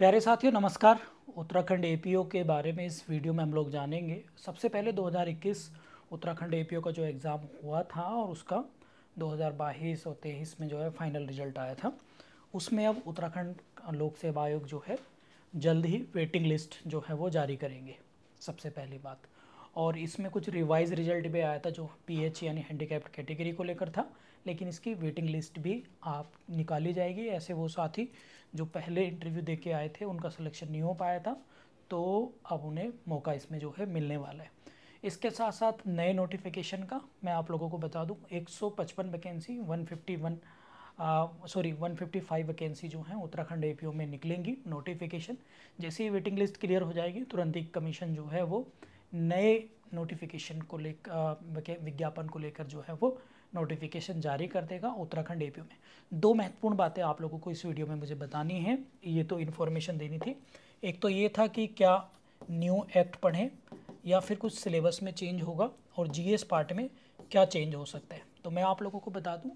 प्यारे साथियों नमस्कार उत्तराखंड एपीओ के बारे में इस वीडियो में हम लोग जानेंगे सबसे पहले 2021 उत्तराखंड एपीओ का जो एग्ज़ाम हुआ था और उसका 2022 और तेईस में जो है फाइनल रिजल्ट आया था उसमें अब उत्तराखंड लोक सेवा आयोग जो है जल्द ही वेटिंग लिस्ट जो है वो जारी करेंगे सबसे पहली बात और इसमें कुछ रिवाइज रिजल्ट भी आया था जो पीएच यानी हैंडीकैप्ड कैटेगरी को लेकर था लेकिन इसकी वेटिंग लिस्ट भी आप निकाली जाएगी ऐसे वो साथी जो पहले इंटरव्यू दे के आए थे उनका सिलेक्शन नहीं हो पाया था तो अब उन्हें मौका इसमें जो है मिलने वाला है इसके साथ साथ नए नोटिफिकेशन का मैं आप लोगों को बता दूं 155 वैकेंसी 151 सॉरी 155 वैकेंसी जो हैं उत्तराखंड ए में निकलेंगी नोटिफिकेशन जैसे ही वेटिंग लिस्ट क्लियर हो जाएगी तुरंत ही कमीशन जो है वो नए नोटिफिकेशन को लेकर विज्ञापन को लेकर जो है वो नोटिफिकेशन जारी कर देगा उत्तराखंड एपीओ में दो महत्वपूर्ण बातें आप लोगों को इस वीडियो में मुझे बतानी है ये तो इन्फॉर्मेशन देनी थी एक तो ये था कि क्या न्यू एक्ट पढ़ें या फिर कुछ सिलेबस में चेंज होगा और जीएस पार्ट में क्या चेंज हो सकता है तो मैं आप लोगों को बता दूं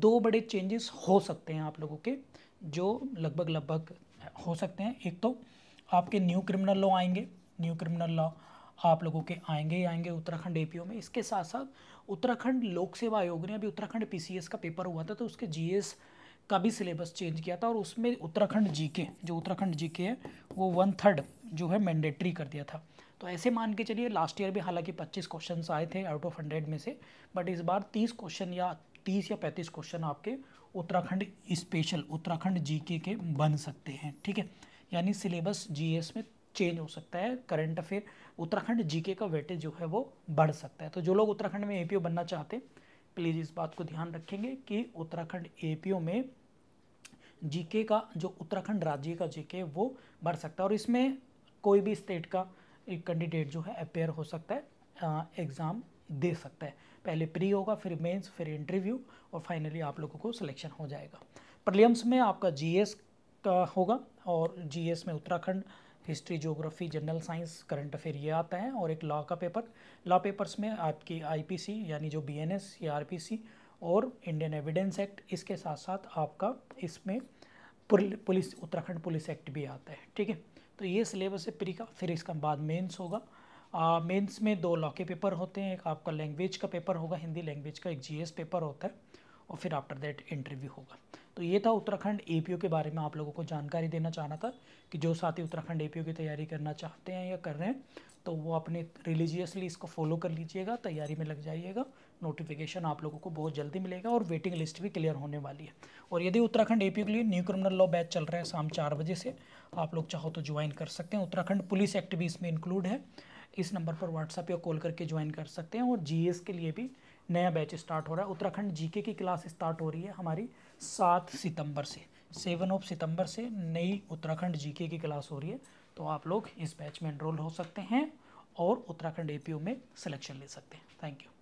दो बड़े चेंजेस हो सकते हैं आप लोगों के जो लगभग लगभग हो सकते हैं एक तो आपके न्यू क्रिमिनल लॉ आएंगे न्यू क्रिमिनल लॉ आप लोगों के आएंगे ही आएंगे उत्तराखंड ए में इसके साथ साथ उत्तराखंड लोक सेवा आयोग ने अभी उत्तराखंड पी का पेपर हुआ था तो उसके जी का भी सिलेबस चेंज किया था और उसमें उत्तराखंड जी जो उत्तराखंड जी है वो वन थर्ड जो है मैंडेटरी कर दिया था तो ऐसे मान के चलिए लास्ट ईयर भी हालांकि 25 क्वेश्चन आए थे आउट ऑफ हंड्रेड में से बट इस बार 30 क्वेश्चन या 30 या 35 क्वेश्चन आपके उत्तराखंड स्पेशल उत्तराखंड जीके के बन सकते हैं ठीक है यानी सिलेबस जीएस में चेंज हो सकता है करंट अफेयर उत्तराखंड जीके का वेटेज जो है वो बढ़ सकता है तो जो लोग उत्तराखंड में ए बनना चाहते हैं प्लीज़ इस बात को ध्यान रखेंगे कि उत्तराखंड ए में जीके का जो उत्तराखंड राज्य का जीके वो बढ़ सकता है और इसमें कोई भी स्टेट का एक कैंडिडेट जो है अपेयर हो सकता है एग्ज़ाम दे सकता है पहले प्री होगा फिर मेंस फिर इंटरव्यू और फाइनली आप लोगों को सिलेक्शन हो जाएगा प्रलियम्स में आपका जीएस का होगा और जीएस में Uttarakhand history geography general science current affair ये आता है और एक लॉ का पेपर लॉ पेपर्स में आपकी आईपीसी यानी जो बीएनएस या आरपीसी और इंडियन एविडेंस एक्ट इसके साथ साथ आपका इसमें पुलिस उत्तराखंड पुलिस एक्ट भी आता है ठीक है तो ये सिलेबस है प्री का फिर इसका बाद मेंस होगा मेंस में दो लॉ के पेपर होते हैं एक आपका लैंग्वेज का पेपर होगा हिंदी लैंग्वेज का एक जीएस पेपर होता है और फिर आफ्टर दैट इंटरव्यू होगा तो ये था उत्तराखंड ए के बारे में आप लोगों को जानकारी देना चाहना था कि जो साथी उत्तराखंड ए की तैयारी करना चाहते हैं या कर रहे हैं तो वो अपने रिलीजियसली इसको फॉलो कर लीजिएगा तैयारी में लग जाइएगा नोटिफिकेशन आप लोगों को बहुत जल्दी मिलेगा और वेटिंग लिस्ट भी क्लियर होने वाली है और यदि उत्तराखंड ए के लिए न्यू क्रिमिनल लॉ बैच चल रहा है शाम चार बजे से आप लोग चाहो तो ज्वाइन कर सकते हैं उत्तराखंड पुलिस एक्ट भी इसमें इंक्लूड है इस नंबर पर व्हाट्सएप या कॉल करके ज्वाइन कर सकते हैं और जी के लिए भी नया बैच स्टार्ट हो रहा है उत्तराखंड जीके की क्लास स्टार्ट हो रही है हमारी सात सितंबर से सेवन ऑफ सितंबर से नई उत्तराखंड जीके की क्लास हो रही है तो आप लोग इस बैच में एनरोल हो सकते हैं और उत्तराखंड ए में सिलेक्शन ले सकते हैं थैंक यू